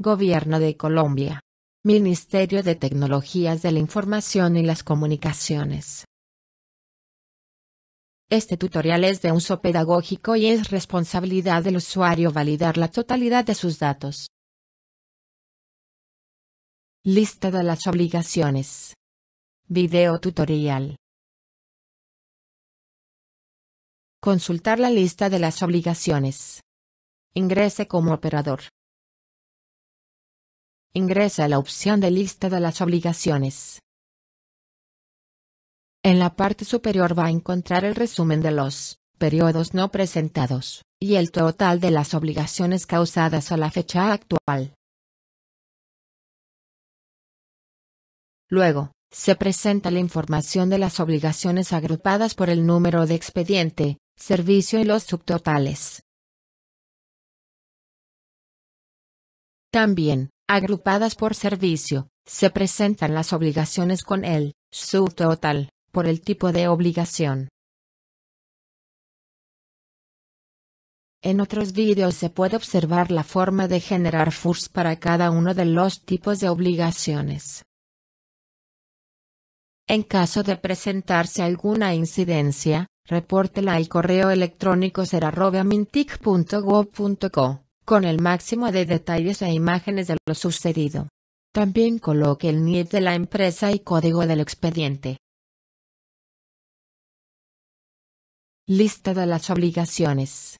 Gobierno de Colombia. Ministerio de Tecnologías de la Información y las Comunicaciones. Este tutorial es de uso pedagógico y es responsabilidad del usuario validar la totalidad de sus datos. Lista de las obligaciones. Video tutorial. Consultar la lista de las obligaciones. Ingrese como operador. Ingresa la opción de lista de las obligaciones. En la parte superior va a encontrar el resumen de los periodos no presentados y el total de las obligaciones causadas a la fecha actual. Luego, se presenta la información de las obligaciones agrupadas por el número de expediente, servicio y los subtotales. También, agrupadas por servicio, se presentan las obligaciones con el total por el tipo de obligación. En otros vídeos se puede observar la forma de generar FURS para cada uno de los tipos de obligaciones. En caso de presentarse alguna incidencia, reportela al correo electrónico serarobeamintic.gov.co con el máximo de detalles e imágenes de lo sucedido. También coloque el NIF de la empresa y código del expediente. Lista de las obligaciones.